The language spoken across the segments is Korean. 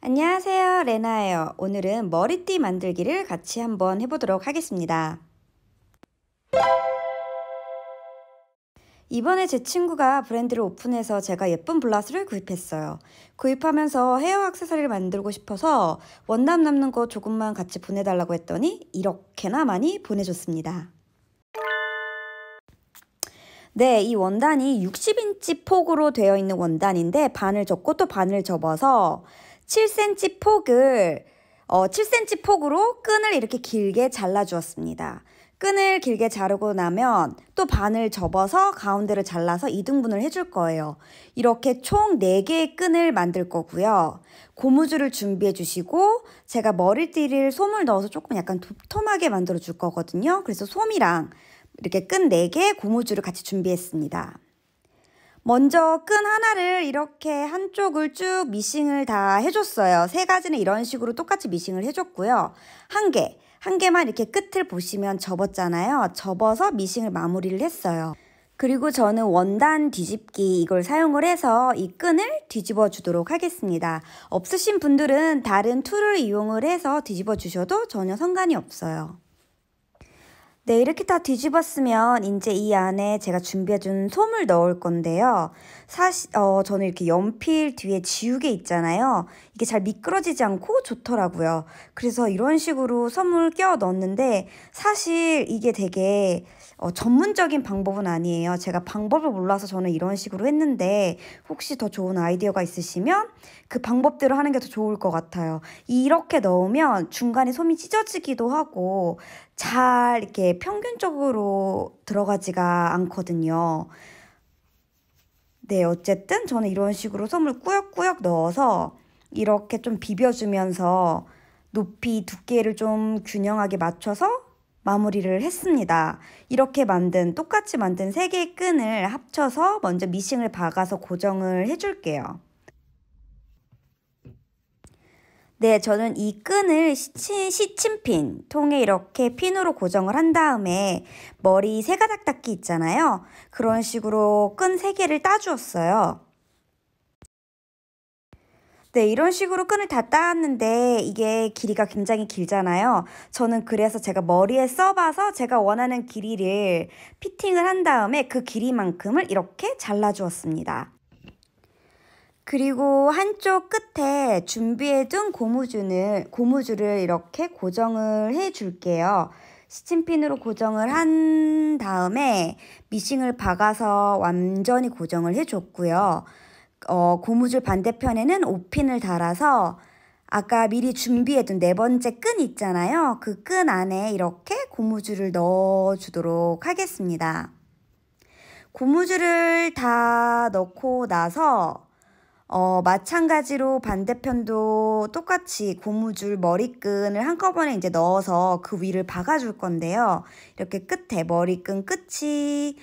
안녕하세요 레나예요 오늘은 머리띠 만들기를 같이 한번 해보도록 하겠습니다 이번에 제 친구가 브랜드를 오픈해서 제가 예쁜 블라스를 구입했어요 구입하면서 헤어 악세사리를 만들고 싶어서 원단 남는 거 조금만 같이 보내달라고 했더니 이렇게나 많이 보내줬습니다 네, 이 원단이 60인치 폭으로 되어 있는 원단인데 반을 접고 또 반을 접어서 7cm 폭을 어, 7cm 폭으로 끈을 이렇게 길게 잘라주었습니다. 끈을 길게 자르고 나면 또 반을 접어서 가운데를 잘라서 2등분을 해줄 거예요. 이렇게 총 4개의 끈을 만들 거고요. 고무줄을 준비해 주시고 제가 머리띠를 솜을 넣어서 조금 약간 도톰하게 만들어 줄 거거든요. 그래서 솜이랑 이렇게 끈 4개 고무줄을 같이 준비했습니다. 먼저 끈 하나를 이렇게 한쪽을 쭉 미싱을 다 해줬어요. 세 가지는 이런 식으로 똑같이 미싱을 해줬고요. 한 개, 한 개만 이렇게 끝을 보시면 접었잖아요. 접어서 미싱을 마무리를 했어요. 그리고 저는 원단 뒤집기 이걸 사용을 해서 이 끈을 뒤집어 주도록 하겠습니다. 없으신 분들은 다른 툴을 이용을 해서 뒤집어 주셔도 전혀 상관이 없어요. 네, 이렇게 다 뒤집었으면 이제 이 안에 제가 준비해준 솜을 넣을 건데요. 사실 어, 저는 이렇게 연필 뒤에 지우개 있잖아요. 이게 잘 미끄러지지 않고 좋더라고요. 그래서 이런 식으로 솜을 끼워 넣었는데 사실 이게 되게 어, 전문적인 방법은 아니에요. 제가 방법을 몰라서 저는 이런 식으로 했는데 혹시 더 좋은 아이디어가 있으시면 그 방법대로 하는 게 더 좋을 것 같아요. 이렇게 넣으면 중간에 솜이 찢어지기도 하고 잘 이렇게 평균적으로 들어가지가 않거든요. 네, 어쨌든 저는 이런 식으로 솜을 꾸역꾸역 넣어서 이렇게 좀 비벼주면서 높이 두께를 좀 균형하게 맞춰서 마무리를 했습니다. 이렇게 만든 똑같이 만든 세 개의 끈을 합쳐서 먼저 미싱을 박아서 고정을 해줄게요. 네, 저는 이 끈을 시치, 시침핀 통에 이렇게 핀으로 고정을 한 다음에 머리 세 가닥 닦기 있잖아요. 그런 식으로 끈 세 개를 따주었어요. 네, 이런 식으로 끈을 다 따왔는데 이게 길이가 굉장히 길잖아요. 저는 그래서 제가 머리에 써봐서 제가 원하는 길이를 피팅을 한 다음에 그 길이만큼을 이렇게 잘라주었습니다. 그리고 한쪽 끝에 준비해둔 고무줄을, 고무줄을 이렇게 고정을 해줄게요. 스팀핀으로 고정을 한 다음에 미싱을 박아서 완전히 고정을 해줬고요. 어, 고무줄 반대편에는 5핀을 달아서 아까 미리 준비해둔 네 번째 끈 있잖아요. 그 끈 안에 이렇게 고무줄을 넣어주도록 하겠습니다. 고무줄을 다 넣고 나서 어, 마찬가지로 반대편도 똑같이 고무줄 머리끈을 한꺼번에 이제 넣어서 그 위를 박아줄 건데요. 이렇게 끝에 머리끈 끝이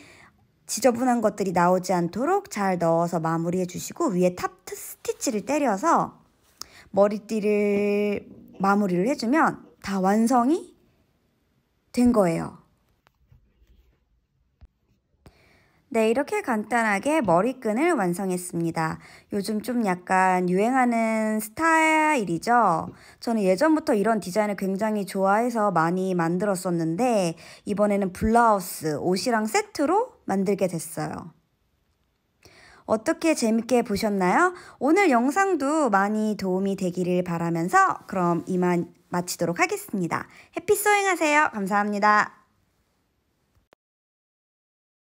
지저분한 것들이 나오지 않도록 잘 넣어서 마무리해 주시고 위에 탑트 스티치를 때려서 머리띠를 마무리를 해주면 다 완성이 된 거예요. 네, 이렇게 간단하게 머리끈을 완성했습니다. 요즘 좀 약간 유행하는 스타일이죠? 저는 예전부터 이런 디자인을 굉장히 좋아해서 많이 만들었었는데 이번에는 블라우스, 옷이랑 세트로 만들게 됐어요. 어떻게 재밌게 보셨나요? 오늘 영상도 많이 도움이 되기를 바라면서 그럼 이만 마치도록 하겠습니다. 해피 소잉하세요. 감사합니다.